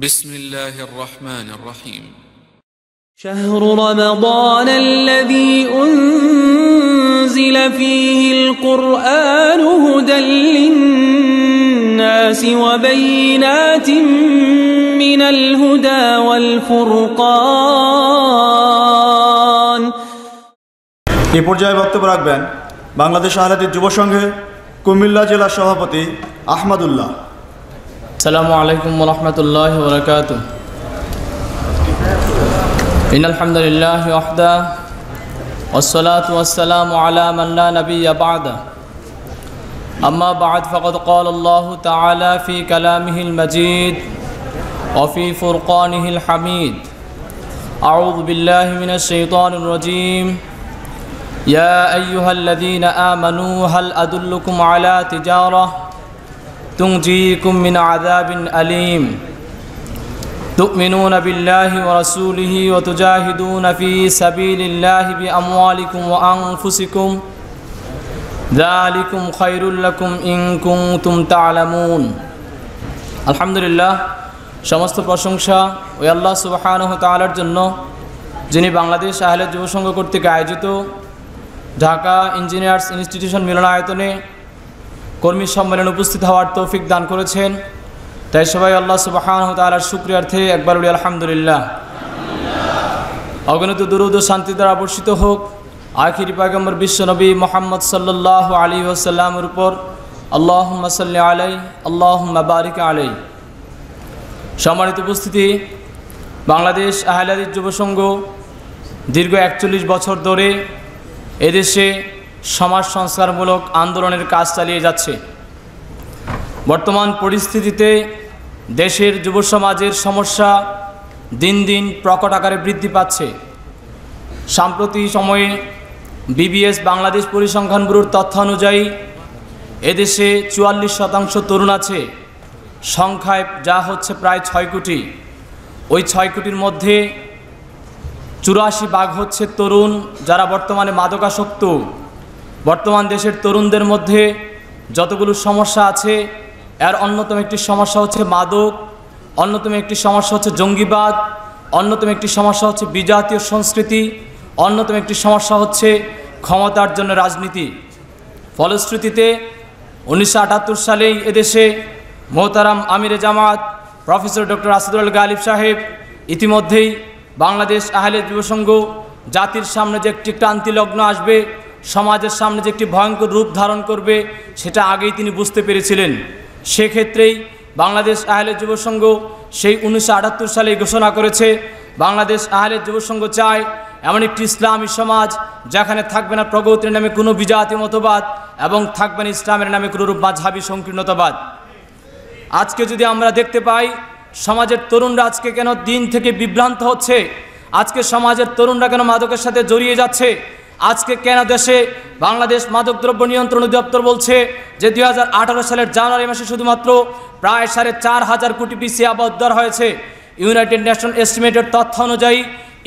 بسم الله الرحمن الرحيم شهر رمضان الذي أنزل فيه القرآن هدى للناس وبينات من الهدى والفرقان يبور جاي পর্যায়ে براك بان বাংলাদেশ আহলাদের যুব كوميلا কুমিল্লা شوابتي أحمد الله السلام عليكم ورحمة الله وبركاته إن الحمد لله وحده والصلاة والسلام على من لا نبي بعده أما بعد فقد قال الله تعالى في كلامه المجيد وفي فرقانه الحميد أعوذ بالله من الشيطان الرجيم يا أيها الذين آمنوا هل أدلكم على تجارة تنجيكم من عذاب أليم تؤمنون بالله ورسوله وتجاهدون في سبيل الله بأموالكم وأنفسكم ذلكم خير لكم إن كنتم تعلمون الحمد لله সমস্ত প্রশংসা ওই আল্লাহ সুবাহানহ তালার জন্য যিনি বাংলাদেশ আহলে যুব সংঘ কর্তৃক আয়োজিত ঢাকা ইঞ্জিনিয়ার্স ইনস্টিটিউশন মিলনায়তনে কর্মী সম্মেলনে উপস্থিত হওয়ার তৌফিক দান করেছেন তাই সবাই আল্লাহ সুবাহান তালার শুক্রিয়ার্থে একবার উলি আলহামদুলিল্লাহ অগণিত দুরুদ শান্তি দ্বারা আবর্ষিত হোক আখির পাগম্বর বিশ্বনবী মোহাম্মদ সাল্লাহ আলী ওসাল্লামের উপর আল্লাহ সাল্লি আলাই আল্লাহ বারিক আলাই সম্মানিত উপস্থিতি বাংলাদেশ আহলাদির যুবসংঘ দীর্ঘ একচল্লিশ বছর ধরে এদেশে সমাজ সংস্কারমূলক আন্দোলনের কাজ চালিয়ে যাচ্ছে বর্তমান পরিস্থিতিতে দেশের যুব সমাজের সমস্যা দিন দিন প্রকট আকারে বৃদ্ধি পাচ্ছে সাম্প্রতিক সময়ে বিবিএস বাংলাদেশ পরিসংখ্যান ব্যুরোর তথ্য অনুযায়ী এদেশে চুয়াল্লিশ শতাংশ তরুণ আছে সংখ্যায় যা হচ্ছে প্রায় ছয় কোটি ওই ছয় কোটির মধ্যে চুরাশি বাঘ হচ্ছে তরুণ যারা বর্তমানে মাদকাসক্ত বর্তমান দেশের তরুণদের মধ্যে যতগুলো সমস্যা আছে এর অন্যতম একটি সমস্যা হচ্ছে মাদক অন্যতম একটি সমস্যা হচ্ছে জঙ্গিবাদ অন্যতম একটি সমস্যা হচ্ছে বিজাতীয় সংস্কৃতি অন্যতম একটি সমস্যা হচ্ছে ক্ষমতার জন্য রাজনীতি ফলশ্রুতিতে উনিশশো আটাত্তর সালেই এদেশে মোহতারাম আমিরে জামাত প্রফেসর ডক্টর আসাদুল গালিব সাহেব ইতিমধ্যেই বাংলাদেশ আহলে যুবসংঘ জাতির সামনে যে একটি ক্রান্তি লগ্ন আসবে সমাজের সামনে যে একটি ভয়ঙ্কর রূপ ধারণ করবে সেটা আগেই তিনি বুঝতে পেরেছিলেন সেক্ষেত্রেই বাংলাদেশ আহলে যুবসংঘ সেই উনিশশো সালে ঘোষণা করেছে বাংলাদেশ আহলে যুবসংঘ চায় এমন একটি ইসলামী সমাজ যেখানে থাকবে না প্রগতির নামে কোনো বিজাতি মতবাদ এবং থাকবে না ইসলামের নামে কোনো বা ঝাবি সংকীর্ণতাবাদ আজকে যদি আমরা দেখতে পাই সমাজের তরুণরা আজকে কেন দিন থেকে বিভ্রান্ত হচ্ছে আজকে সমাজের তরুণরা কেন মাদকের সাথে জড়িয়ে যাচ্ছে আজকে কেন দেশে বাংলাদেশ মাদকদ্রব্য নিয়ন্ত্রণ অধিদপ্তর বলছে যে দুই সালের জানুয়ারি মাসে শুধুমাত্র প্রায় সাড়ে চার হাজার কোটি পিসি আবার উদ্ধার হয়েছে ইউনাইটেড নেশন এস্টিমেটের তথ্য অনুযায়ী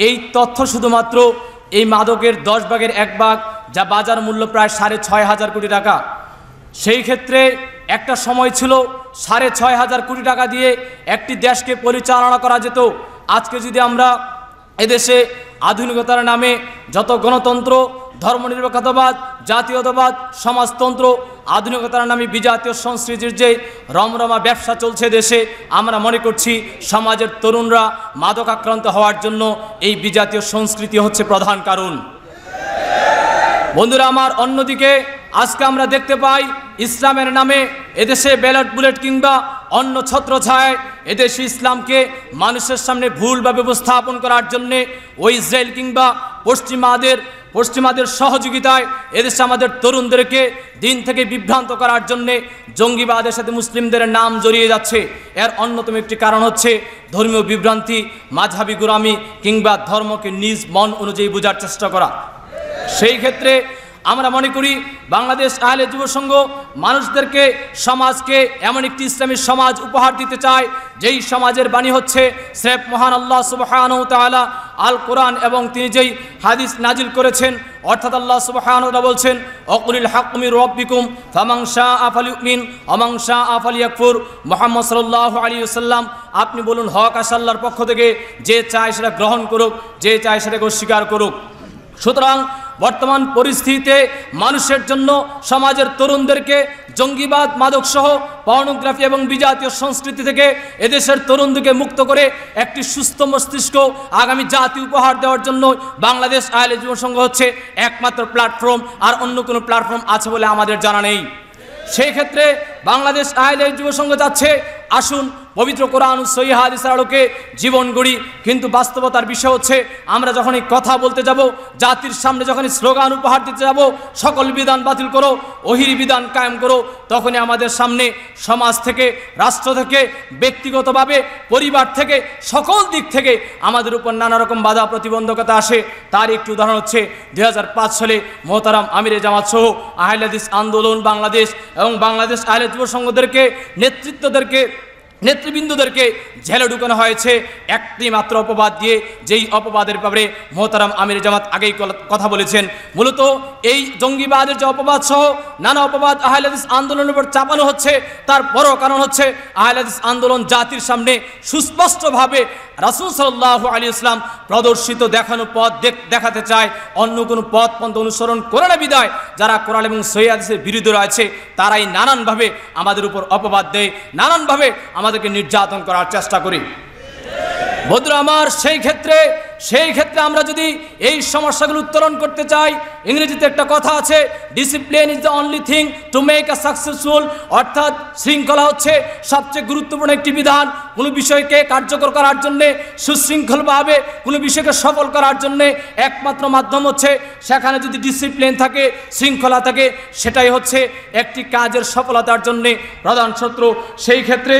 এই তথ্য শুধুমাত্র এই মাদকের দশ ভাগের এক ভাগ যা বাজার মূল্য প্রায় সাড়ে ছয় হাজার কোটি টাকা সেই ক্ষেত্রে একটা সময় ছিল সাড়ে ছয় হাজার কোটি টাকা দিয়ে একটি দেশকে পরিচালনা করা যেত আজকে যদি আমরা এদেশে আধুনিকতার নামে যত গণতন্ত্র ধর্মনিরপেক্ষতাবাদ জাতীয়তাবাদ সমাজতন্ত্র আধুনিকতার নামে বিজাতীয় সংস্কৃতির যে রমরমা ব্যবসা চলছে দেশে আমরা মনে করছি সমাজের তরুণরা মাদক আক্রান্ত হওয়ার জন্য এই বিজাতীয় সংস্কৃতি হচ্ছে প্রধান কারণ বন্ধুরা আমার অন্যদিকে আজকে আমরা দেখতে পাই ইসলামের নামে এদেশে ব্যালট বুলেট কিংবা অন্য ছত্র ছায় এদেশ ইসলামকে মানুষের সামনে ভুলভাবে উপস্থাপন করার জন্যে ওই ইসরায়েল কিংবা পশ্চিমাদের পশ্চিমাদের সহযোগিতায় এদেশে আমাদের তরুণদেরকে দিন থেকে বিভ্রান্ত করার জন্যে জঙ্গিবাদের সাথে মুসলিমদের নাম জড়িয়ে যাচ্ছে এর অন্যতম একটি কারণ হচ্ছে ধর্মীয় বিভ্রান্তি মাঝাবী গুরামি কিংবা ধর্মকে নিজ মন অনুযায়ী বোঝার চেষ্টা করা সেই ক্ষেত্রে আমরা মনে করি বাংলাদেশ আহলে যুব সংঘ মানুষদেরকে সমাজকে এমন একটি ইসলামী সমাজ উপহার দিতে চায় যেই সমাজের বাণী হচ্ছে শেফ মহান আল্লাহ সুবাহান তালা আল কোরআন এবং তিনি যেই হাদিস নাজিল করেছেন অর্থাৎ আল্লাহ সুবাহানরা বলছেন অকুলিল হাকুমি রব্বিকুম ফামাং শাহ আলী উকমিন অমাং শাহ আলী আকফুর মোহাম্মদ সাল্লাহ আলী সাল্লাম আপনি বলুন হক আসাল্লার পক্ষ থেকে যে চায় সেটা গ্রহণ করুক যে চায় সেটাকে অস্বীকার করুক সুতরাং বর্তমান পরিস্থিতিতে মানুষের জন্য সমাজের তরুণদেরকে জঙ্গিবাদ মাদকসহ পর্নোগ্রাফি এবং বিজাতীয় সংস্কৃতি থেকে এদেশের তরুণদেরকে মুক্ত করে একটি সুস্থ মস্তিষ্ক আগামী জাতি উপহার দেওয়ার জন্য বাংলাদেশ আয়লে যুব সংঘ হচ্ছে একমাত্র প্ল্যাটফর্ম আর অন্য কোনো প্ল্যাটফর্ম আছে বলে আমাদের জানা নেই সেই ক্ষেত্রে বাংলাদেশ আয়লে যুব সংঘ যাচ্ছে আসুন পবিত্র কোরআন সহি হাদিসের আলোকে জীবন গড়ি কিন্তু বাস্তবতার বিষয় হচ্ছে আমরা যখনই কথা বলতে যাব জাতির সামনে যখনই স্লোগান উপহার দিতে যাব সকল বিধান বাতিল করো অহির বিধান কায়েম করো তখনই আমাদের সামনে সমাজ থেকে রাষ্ট্র থেকে ব্যক্তিগতভাবে পরিবার থেকে সকল দিক থেকে আমাদের উপর নানা রকম বাধা প্রতিবন্ধকতা আসে তার একটি উদাহরণ হচ্ছে দুই সালে মোহতারাম আমিরে জামাত সহ আহলাদিস আন্দোলন বাংলাদেশ এবং বাংলাদেশ আহলে যুব সংঘদেরকে নেতৃত্বদেরকে নেতৃবৃন্দদেরকে ঝেলে ঢুকানো হয়েছে একটি মাত্র অপবাদ দিয়ে যেই অপবাদের ব্যাপারে মোহতারাম আমির জামাত আগেই কথা বলেছেন মূলত এই জঙ্গিবাদের যে অপবাদ সহ নানা অপবাদ আহলাদিস আন্দোলনের উপর চাপানো হচ্ছে তার বড় কারণ হচ্ছে আহলাদিস আন্দোলন জাতির সামনে সুস্পষ্টভাবে রাসুল সাল্লাহ আলী ইসলাম প্রদর্শিত দেখানো পথ দেখাতে চায় অন্য কোনো পথ পন্থ অনুসরণ করে না বিদায় যারা কোরআন এবং সৈয়াদের বিরুদ্ধে রয়েছে তারাই নানানভাবে আমাদের উপর অপবাদ দেয় নানানভাবে আমাদেরকে নির্যাতন করার চেষ্টা করে বদ্র আমার সেই ক্ষেত্রে সেই ক্ষেত্রে আমরা যদি এই সমস্যাগুলো উত্তোলন করতে চাই ইংরেজিতে একটা কথা আছে discipline is the only thing to make a successful অর্থাৎ শৃঙ্খলা হচ্ছে সবচেয়ে গুরুত্বপূর্ণ একটি বিধান কোনো বিষয়কে কার্যকর করার জন্যে সুশৃঙ্খলভাবে কোনো বিষয়কে সফল করার জন্যে একমাত্র মাধ্যম হচ্ছে সেখানে যদি ডিসিপ্লিন থাকে শৃঙ্খলা থাকে সেটাই হচ্ছে একটি কাজের সফলতার জন্যে প্রধান সত্র সেই ক্ষেত্রে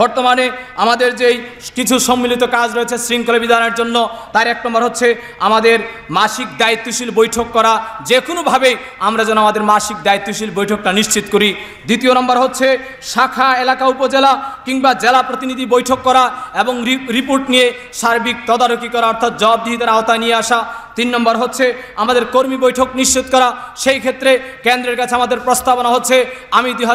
বর্তমানে আমাদের যেই কিছু সম্মিলিত কাজ রয়েছে শৃঙ্খলা বিধানের জন্য তার এক নম্বর হচ্ছে আমাদের মাসিক দায়িত্বশীল বৈঠক করা যে কোনোভাবেই আমরা যেন আমাদের মাসিক দায়িত্বশীল বৈঠকটা নিশ্চিত করি দ্বিতীয় নম্বর হচ্ছে শাখা এলাকা উপজেলা কিংবা জেলা প্রতিনিধি বৈঠক করা এবং রিপোর্ট নিয়ে সার্বিক তদারকি করা অর্থাৎ জবাবদিহিতার আওতায় নিয়ে আসা তিন নম্বর হচ্ছে আমাদের কর্মী বৈঠক নিশ্চিত করা সেই ক্ষেত্রে কেন্দ্রের কাছে আমাদের প্রস্তাবনা হচ্ছে আমি দুই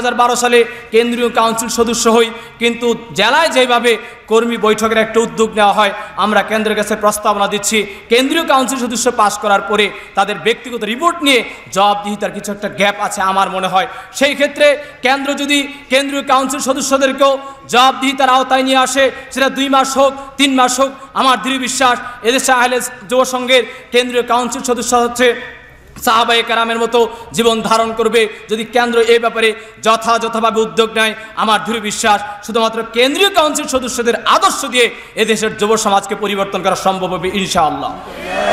সালে কেন্দ্রীয় কাউন্সিল সদস্য হই কিন্তু জেলায় যেভাবে কর্মী বৈঠকের একটা উদ্যোগ নেওয়া হয় আমরা কেন্দ্রের কাছে প্রস্তাবনা দিচ্ছি কেন্দ্রীয় কাউন্সিল সদস্য পাশ করার পরে তাদের ব্যক্তিগত রিপোর্ট নিয়ে জবাবদিহিতার কিছু একটা গ্যাপ আছে আমার মনে হয় সেই ক্ষেত্রে কেন্দ্র যদি কেন্দ্রীয় কাউন্সিল সদস্যদেরকেও জবাবদিহিতার আওতায় নিয়ে আসে সেটা দুই মাস হোক তিন মাস হোক আমার দৃঢ় বিশ্বাস এদেশে আহলে যুবসংঘের কেন্দ্রীয় কাউন্সিল সদস্য হচ্ছে সাহাবায়ে কারামের মতো জীবন ধারণ করবে যদি কেন্দ্র এ ব্যাপারে যথাযথভাবে উদ্যোগ নেয় আমার দৃঢ় বিশ্বাস শুধুমাত্র কেন্দ্রীয় কাউন্সিল সদস্যদের আদর্শ দিয়ে এদেশের যুব সমাজকে পরিবর্তন করা সম্ভব হবে ইনশাআল্লাহ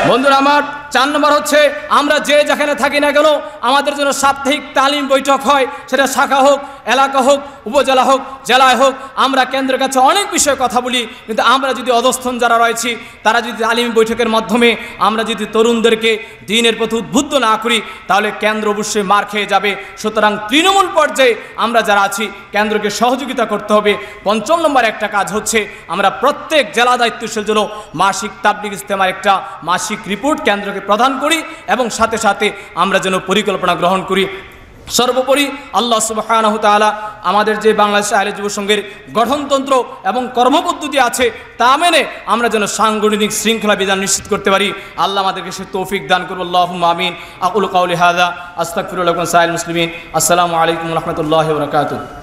বন্ধুরা আমার চার নম্বর হচ্ছে আমরা যে যেখানে থাকি না কেন আমাদের জন্য সাপ্তাহিক তালিম বৈঠক হয় সেটা শাখা হোক এলাকা হোক উপজেলা হোক জেলায় হোক আমরা কেন্দ্রের কাছে অনেক বিষয়ে কথা বলি কিন্তু আমরা যদি অধস্থন যারা রয়েছি তারা যদি আলিম বৈঠকের মাধ্যমে আমরা যদি তরুণদেরকে দিনের প্রতি উদ্বুদ্ধ না করি তাহলে কেন্দ্র অবশ্যই মার খেয়ে যাবে সুতরাং তৃণমূল পর্যায়ে আমরা যারা আছি কেন্দ্রকে সহযোগিতা করতে হবে পঞ্চম নম্বর একটা কাজ হচ্ছে আমরা প্রত্যেক জেলা দায়িত্বশীল জন্য মাসিক তাবলিক ইস্তেমার একটা মাসিক রিপোর্ট কেন্দ্রকে প্রদান করি এবং সাথে সাথে আমরা যেন পরিকল্পনা গ্রহণ করি সর্বোপরি আল্লাহ সুবাহ আমাদের যে বাংলাদেশ আহলে যুব সংঘের গঠনতন্ত্র এবং কর্মপদ্ধতি আছে তা মেনে আমরা যেন সাংগঠনিক শৃঙ্খলা বিধান নিশ্চিত করতে পারি আল্লাহ আমাদেরকে সে তৌফিক দান করবো আল্লাহ আমিন আকুল কাউলি হাজা আস্তাকফিরুল সাহেল মুসলিম আসসালামু আলাইকুম রহমতুল্লাহ বরকাতুল